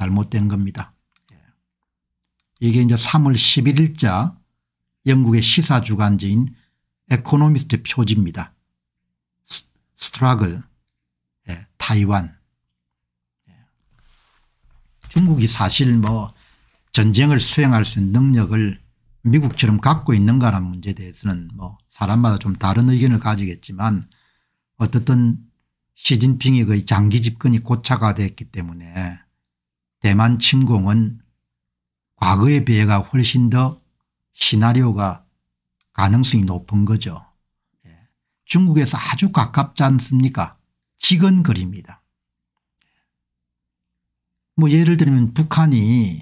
잘못된 겁니다. 예. 이게 이제 3월 11일자 영국의 시사주간지인 에코노미스트 표지입니다. 스트라글 예, 타이완 예. 중국이 사실 뭐 전쟁을 수행할 수 있는 능력을 미국처럼 갖고 있는가라는 문제에 대해서는 뭐 사람마다 좀 다른 의견을 가지겠지만 어떻든 시진핑이 거의 장기 집권이 고착화됐기 때문에 대만 침공은 과거에 비해가 훨씬 더 시나리오가 가능성이 높은 거죠. 예. 중국에서 아주 가깝지 않습니까 직은 거리입니다. 뭐 예를 들면 북한이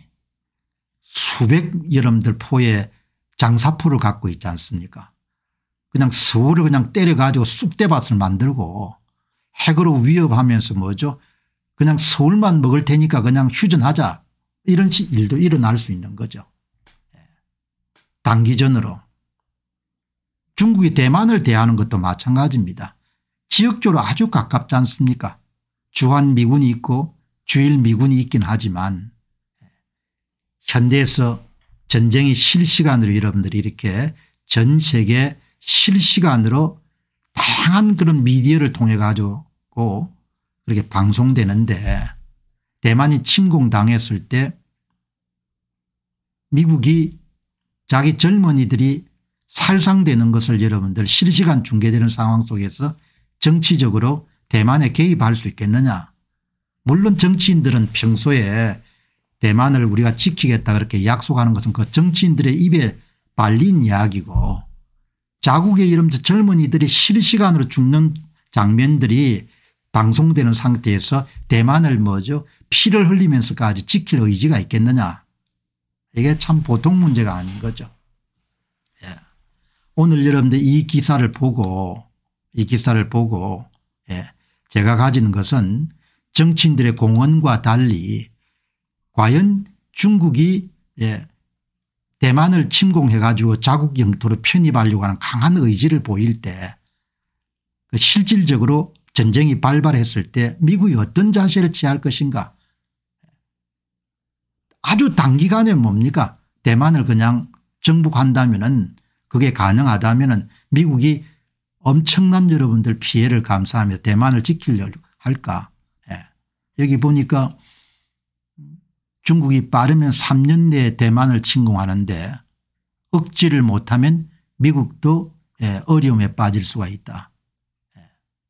수백 여러분들 포에 장사포를 갖고 있지 않습니까 그냥 서울을 그냥 때려가지고 쑥대밭을 만들고 핵으로 위협하면서 뭐죠 그냥 서울만 먹을 테니까 그냥 휴전하자 이런 일도 일어날 수 있는 거죠. 예. 단기전으로. 중국이 대만을 대하는 것도 마찬가지입니다. 지역적으로 아주 가깝지 않습니까 주한미군이 있고 주일미군이 있긴 하지만 예. 현대에서 전쟁이 실시간으로 여러분들이 이렇게 전 세계 실시간으로 다양한 그런 미디어를 통해 가지고 그렇게 방송되는데 대만이 침공당했을 때 미국이 자기 젊은이들이 살상되는 것을 여러분들 실시간 중계되는 상황 속에서 정치적으로 대만에 개입할 수 있겠느냐 물론 정치인들은 평소에 대만을 우리가 지키겠다 그렇게 약속하는 것은 그 정치인들의 입에 발린 이야기고 자국의 이름 젊은이들이 실시간으로 죽는 장면들이 방송되는 상태에서 대만을 뭐죠 피를 흘리면서까지 지킬 의지가 있겠느냐 이게 참 보통 문제가 아닌 거죠. 예. 오늘 여러분들 이 기사를 보고 이 기사를 보고 예. 제가 가지는 것은 정치인들의 공언과 달리 과연 중국이 예. 대만을 침공해 가지고 자국 영토로 편입하려고 하는 강한 의지를 보일 때 그 실질적으로 전쟁이 발발했을 때 미국이 어떤 자세를 취할 것인가 아주 단기간에 뭡니까 대만을 그냥 정복한다면은 그게 가능하다면은 미국이 엄청난 여러분들 피해를 감수하며 대만을 지키려고 할까 예. 여기 보니까 중국이 빠르면 3년 내에 대만을 침공하는데 억지를 못하면 미국도 예, 어려움에 빠질 수가 있다.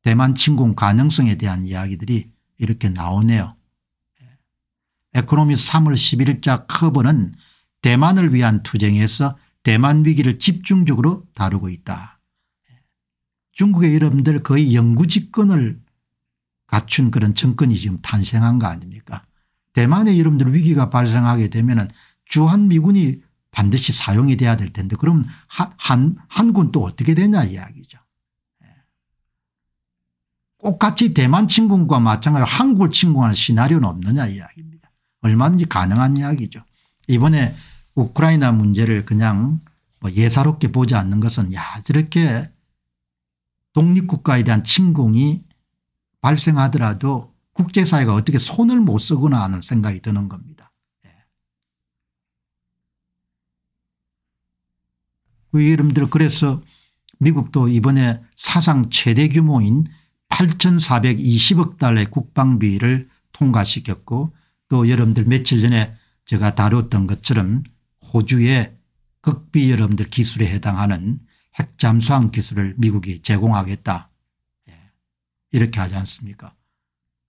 대만 침공 가능성에 대한 이야기들이 이렇게 나오네요. 에코노미 3월 11일자 커버는 대만을 위한 투쟁에서 대만 위기를 집중적으로 다루고 있다. 중국의 여러분들 거의 영구집권을 갖춘 그런 정권이 지금 탄생한 거 아닙니까 대만의 여러분들 위기가 발생하게 되면 주한미군이 반드시 사용이 돼야 될 텐데 그럼 한, 한, 한군 또 어떻게 되냐 이야기죠. 똑같이 대만 침공과 마찬가지로 한국을 침공하는 시나리오는 없느냐 이야기입니다. 얼마든지 가능한 이야기죠. 이번에 우크라이나 문제를 그냥 뭐 예사롭게 보지 않는 것은 야 저렇게 독립국가에 대한 침공이 발생하더라도 국제사회가 어떻게 손을 못 쓰구나 하는 생각이 드는 겁니다. 예. 여러분들 그 그래서 미국도 이번에 사상 최대 규모인 8,420억 달러의 국방비를 통과시켰고 또 여러분들 며칠 전에 제가 다뤘던 것처럼 호주의 극비 여러분들 기술에 해당하는 핵잠수함 기술을 미국이 제공하겠다 예. 이렇게 하지 않습니까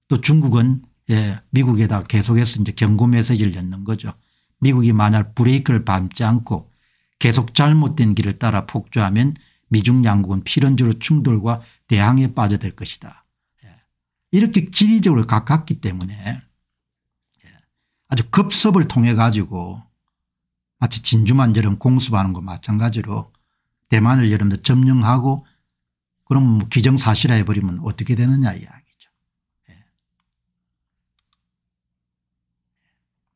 또 중국은 예, 미국에다 계속해서 이제 경고 메시지를 냈는 거죠. 미국이 만약 브레이크를 밟지 않고 계속 잘못된 길을 따라 폭주하면 미중 양국은 필연적으로 충돌과 대항에 빠져들 것이다. 예. 이렇게 지리적으로 가깝기 때문에 예. 아주 급섭을 통해 가지고 마치 진주만처럼 공습하는 것 마찬가지로 대만을 여러분들 점령하고 그럼 뭐 기정사실화 해버리면 어떻게 되느냐 이야기죠. 예.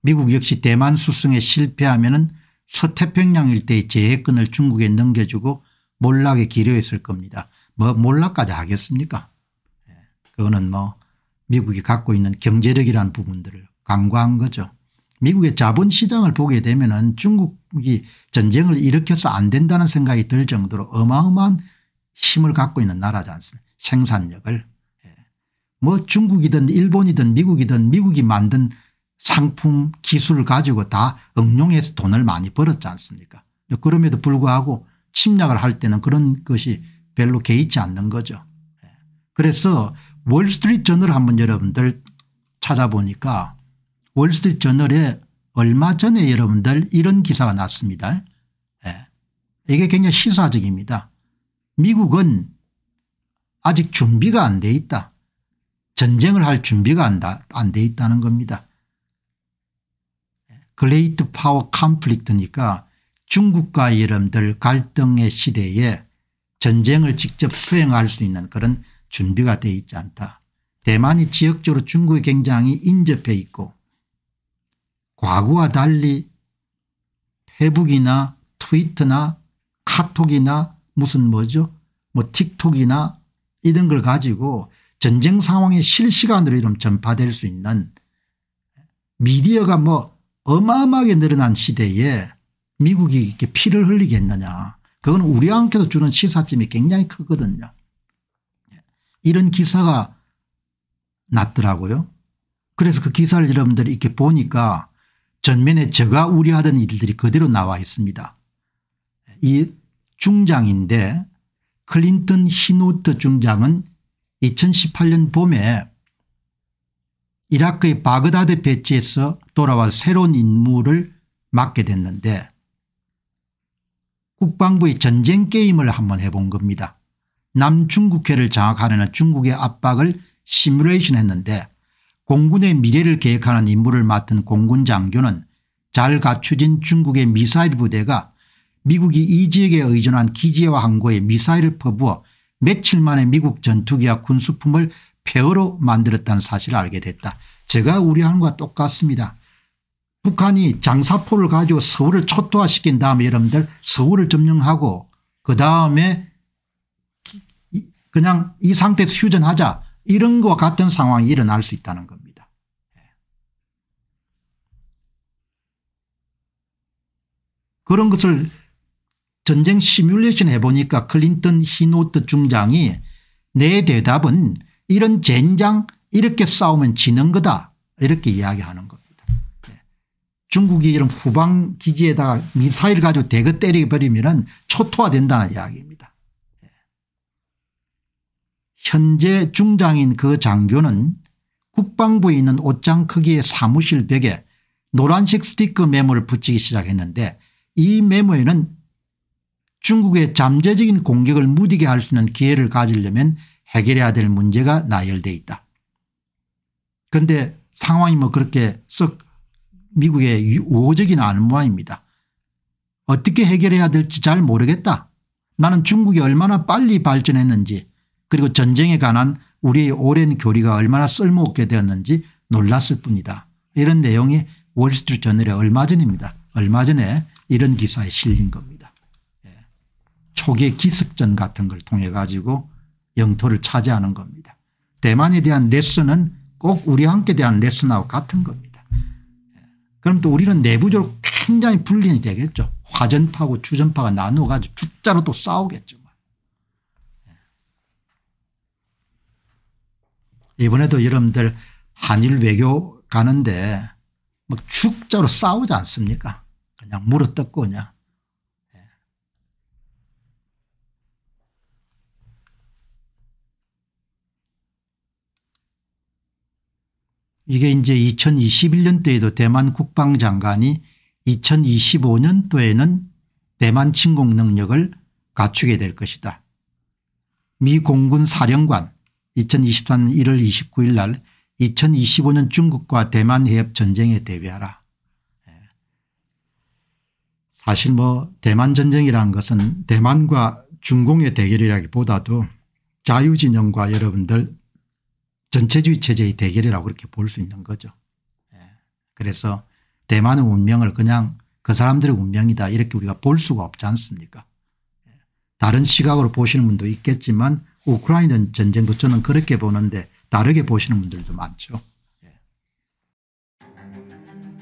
미국 역시 대만 수승에 실패하면 서태평양 일대의 재해권을 중국에 넘겨주고 몰락에 기려했을 겁니다. 뭐 몰락까지 하겠습니까? 예. 그거는 뭐 미국이 갖고 있는 경제력이라는 부분들을 강과한 거죠. 미국의 자본시장을 보게 되면 은 중국이 전쟁을 일으켜서 안 된다는 생각이 들 정도로 어마어마한 힘을 갖고 있는 나라지 않습니까 생산력을. 예. 뭐 중국이든 일본이든 미국이든 미국이 만든 상품 기술을 가지고 다 응용해서 돈을 많이 벌었지 않습니까 그럼에도 불구하고 침략을 할 때는 그런 것이 별로 개의치 않는 거죠. 예. 그래서 월스트리트 저널 을 한번 여러분들 찾아보니까 월스트리트 저널에 얼마 전에 여러분들 이런 기사가 났습니다. 예. 이게 굉장히 시사적입니다. 미국은 아직 준비가 안 돼 있다. 전쟁을 할 준비가 안 돼 있다는 겁니다. 글레이트 파워 컴플릭트니까 중국과 여러분들 갈등의 시대에 전쟁을 직접 수행할 수 있는 그런 준비가 되어 있지 않다. 대만이 지역적으로 중국에 굉장히 인접해 있고 과거와 달리 페북이나 트위터나 카톡이나 무슨 뭐죠 뭐 틱톡이나 이런 걸 가지고 전쟁 상황에 실시간으로 이런 전파될 수 있는 미디어가 뭐 어마어마하게 늘어난 시대에 미국이 이렇게 피를 흘리겠느냐 그건 우리가 함께도 주는 시사점이 굉장히 크거든요. 이런 기사가 났더라고요. 그래서 그 기사를 여러분들이 이렇게 보니까 전면에 제가 우려하던 일들이 그대로 나와 있습니다. 이 중장인데 클린턴 히노트 중장은 2018년 봄에 이라크의 바그다드 배치에서 돌아와 새로운 임무를 맡게 됐는데 국방부의 전쟁 게임을 한번 해본 겁니다. 남중국해를 장악하려는 중국의 압박을 시뮬레이션 했는데 공군의 미래를 계획하는 임무를 맡은 공군 장교는 잘 갖춰진 중국의 미사일 부대가 미국이 이 지역에 의존한 기지와 항구에 미사일을 퍼부어 며칠 만에 미국 전투기와 군수품을 폐허로 만들었다는 사실을 알게 됐다. 제가 우려하는 것과 똑같습니다. 북한이 장사포를 가지고 서울을 초토화시킨 다음에 여러분들 서울을 점령하고 그다음에 그냥 이 상태에서 휴전하자 이런 것 같은 상황이 일어날 수 있다는 겁니다. 그런 것을 전쟁 시뮬레이션 해보니까 클린턴 히노트 중장이 내 대답은 이런 젠장 이렇게 싸우면 지는 거다 이렇게 이야기하는 겁니다. 중국이 이런 후방 기지에다가 미사일 가지고 대거 때려버리면 초토화된다는 이야기입니다. 예. 현재 중장인 그 장교는 국방부에 있는 옷장 크기의 사무실 벽에 노란색 스티커 메모를 붙이기 시작했는데 이 메모에는 중국의 잠재적인 공격을 무디게 할 수 있는 기회를 가지려면 해결해야 될 문제가 나열돼 있다. 그런데 상황이 뭐 그렇게 썩 미국의 우호적인 안무화입니다. 어떻게 해결해야 될지 잘 모르겠다. 나는 중국이 얼마나 빨리 발전했는지 그리고 전쟁에 관한 우리의 오랜 교리가 얼마나 쓸모없게 되었는지 놀랐을 뿐이다. 이런 내용이 월스트리트 저널에 얼마 전입니다. 얼마 전에 이런 기사에 실린 겁니다. 예. 초기의 기습전 같은 걸 통해 가지고 영토를 차지하는 겁니다. 대만에 대한 레슨은 꼭 우리와 함께 대한 레슨하고 같은 겁니다. 그럼 또 우리는 내부적으로 굉장히 분리이 되겠죠. 화전파고 추전파가 나누 가지고 죽자로 또 싸우겠죠. 예. 이번에도 여러분들 한일 외교 가는데 막 뭐 죽자로 싸우지 않습니까? 그냥 물어뜯고 그냥 이게 이제 2021년도에도 대만 국방장관이 2025년도에는 대만 침공 능력을 갖추게 될 것이다. 미 공군 사령관 2023년 1월 29일 날 2025년 중국과 대만 해협 전쟁에 대비하라. 예. 사실 뭐 대만 전쟁이라는 것은 대만과 중공의 대결이라기보다도 자유진영과 여러분들 전체주의 체제의 대결이라고 그렇게 볼 수 있는 거죠. 예. 그래서 대만의 운명을 그냥 그 사람들의 운명이다 이렇게 우리가 볼 수가 없지 않습니까 예. 다른 시각으로 보시는 분도 있겠지만 우크라이나 전쟁도 저는 그렇게 보는데 다르게 보시는 분들도 많죠.